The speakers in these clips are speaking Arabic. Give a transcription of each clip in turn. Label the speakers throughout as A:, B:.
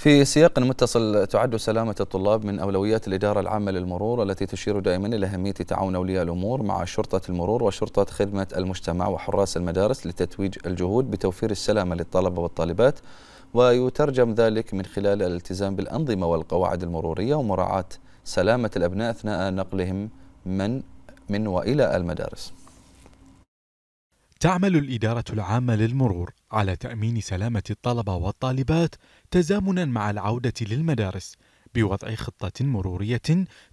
A: في سياق متصل تعد سلامة الطلاب من أولويات الإدارة
B: العامة للمرور التي تشير دائما إلى أهمية تعاون أولياء الأمور مع شرطة المرور وشرطة خدمة المجتمع وحراس المدارس لتتويج الجهود بتوفير السلامة للطلبة والطالبات ويترجم ذلك من خلال الالتزام بالأنظمة والقواعد المرورية ومراعاة سلامة الأبناء أثناء نقلهم من من وإلى المدارس تعمل الإدارة العامة للمرور على تأمين سلامة الطلبة والطالبات تزامنا مع العودة للمدارس بوضع خطة مرورية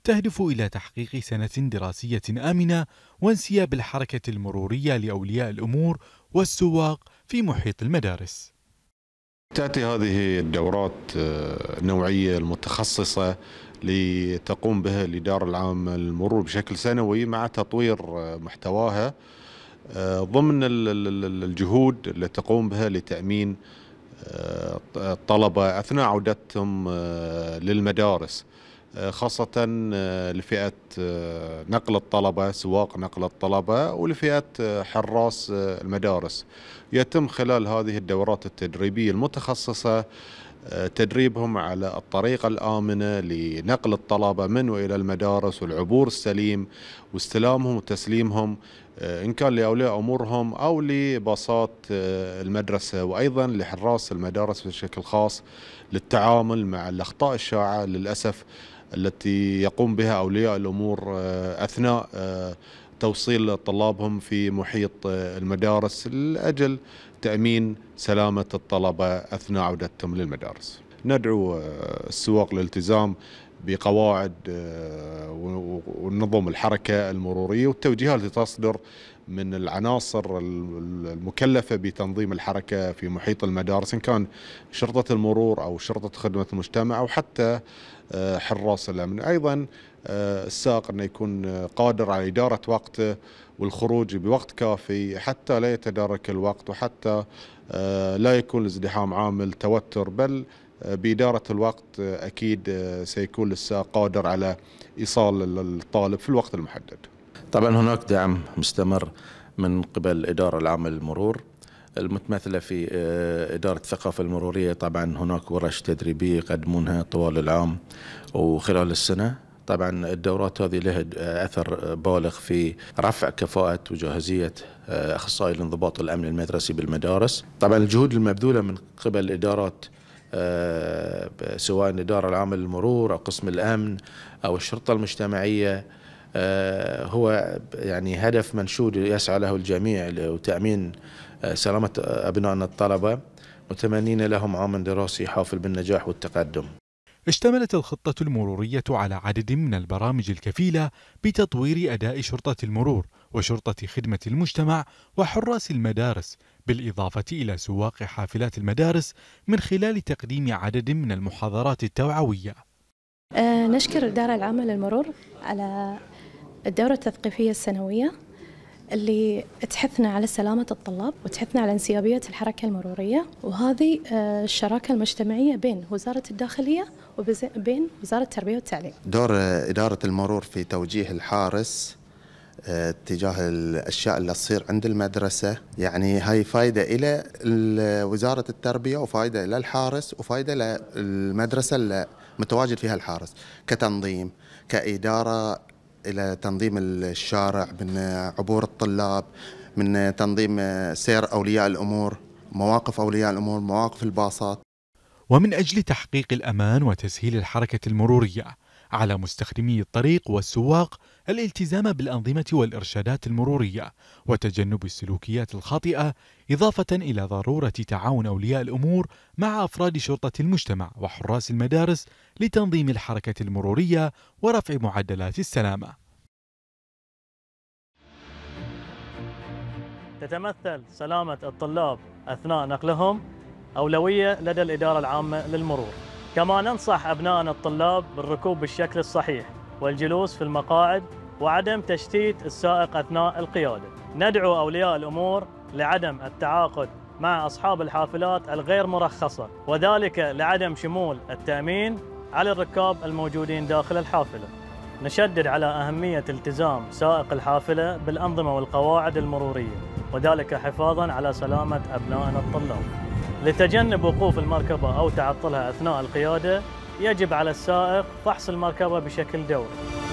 B: تهدف إلى تحقيق سنة دراسية آمنة وانسياب الحركة المرورية لأولياء الأمور والسواق في محيط المدارس. تأتي
C: هذه الدورات آه، النوعية المتخصصة لتقوم بها الإدارة العامة للمرور بشكل سنوي مع تطوير آه، محتواها آه، ضمن الجهود اللي تقوم بها لتأمين الطلبة آه، أثناء عودتهم آه، للمدارس خاصة لفئة نقل الطلبة سواق نقل الطلبة ولفئة حراس المدارس يتم خلال هذه الدورات التدريبية المتخصصة تدريبهم على الطريقة الآمنة لنقل الطلبة من وإلى المدارس والعبور السليم واستلامهم وتسليمهم آه، إن كان لأولياء أمورهم أو لباصات آه، المدرسة وأيضا لحراس المدارس بشكل خاص للتعامل مع الأخطاء الشائعة للأسف التي يقوم بها أولياء الأمور آه، أثناء توصيل طلابهم في محيط آه، المدارس لأجل تأمين سلامة الطلبة أثناء عودتهم للمدارس ندعو آه، السواق للالتزام بقواعد آه، ونظم الحركة المرورية والتوجيهات التي تصدر من العناصر المكلفه بتنظيم الحركه في محيط المدارس ان كان شرطه المرور او شرطه خدمه المجتمع او حتى آه، حراس الامن ايضا آه، السائق انه يكون آه، قادر على اداره وقته والخروج بوقت كافي حتى لا يتدارك الوقت وحتى لا يكون الازدحام عامل توتر بل بإدارة الوقت أكيد سيكون الساق قادر على إيصال الطالب في الوقت المحدد
D: طبعا هناك دعم مستمر من قبل إدارة العامة للمرور المتمثلة في آه، إدارة الثقافة المرورية طبعا هناك ورش تدريبية يقدمونها طوال العام وخلال السنة طبعا الدورات هذه لها آه، أثر بالغ في رفع كفاءة وجاهزية آه، أخصائي الانضباط الأمن المدرسي بالمدارس طبعا الجهود المبذولة من قبل الإدارات سواء إدارة العامة للمرور أو قسم الأمن أو الشرطة المجتمعية آه، هو يعني هدف منشود يسعى له الجميع لتامين آه، سلامة أبنائنا الطلبة متمنين لهم عام دراسي حافل بالنجاح والتقدم
B: اشتملت الخطة المرورية على عدد من البرامج الكفيلة بتطوير أداء شرطة المرور وشرطة خدمة المجتمع وحراس المدارس بالإضافة إلى سواق حافلات المدارس من خلال تقديم عدد من المحاضرات التوعوية
A: أه نشكر الدارة العامة للمرور على الدورة التثقيفية السنوية اللي تحثنا على سلامة الطلاب وتحثنا على انسيابية الحركة المرورية وهذه آه، الشراكة المجتمعية بين وزارة الداخلية وبين وزارة التربية والتعليم
C: دور آه، إدارة المرور في توجيه الحارس اتجاه آه، الاشياء اللي تصير عند المدرسه يعني هاي فائده الى وزاره التربيه وفائده الى الحارس وفائده للمدرسه اللي متواجد فيها الحارس كتنظيم كاداره الى تنظيم الشارع من عبور الطلاب من تنظيم سير اولياء الامور مواقف اولياء الامور مواقف الباصات
B: ومن اجل تحقيق الامان وتسهيل الحركه المروريه على مستخدمي الطريق والسواق الالتزام بالأنظمة والإرشادات المرورية وتجنب السلوكيات الخاطئة إضافة إلى ضرورة تعاون أولياء الأمور مع أفراد شرطة المجتمع وحراس المدارس لتنظيم الحركة المرورية ورفع معدلات السلامة
A: تتمثل سلامة الطلاب أثناء نقلهم أولوية لدى الإدارة العامة للمرور كما ننصح أبنائنا الطلاب بالركوب بالشكل الصحيح والجلوس في المقاعد وعدم تشتيت السائق أثناء القيادة ندعو أولياء الأمور لعدم التعاقد مع أصحاب الحافلات الغير مرخصة وذلك لعدم شمول التأمين على الركاب الموجودين داخل الحافلة نشدد على أهمية التزام سائق الحافلة بالأنظمة والقواعد المرورية وذلك حفاظاً على سلامة أبنائنا الطلاب لتجنب وقوف المركبة أو تعطلها أثناء القيادة يجب على السائق فحص المركبة بشكل دوري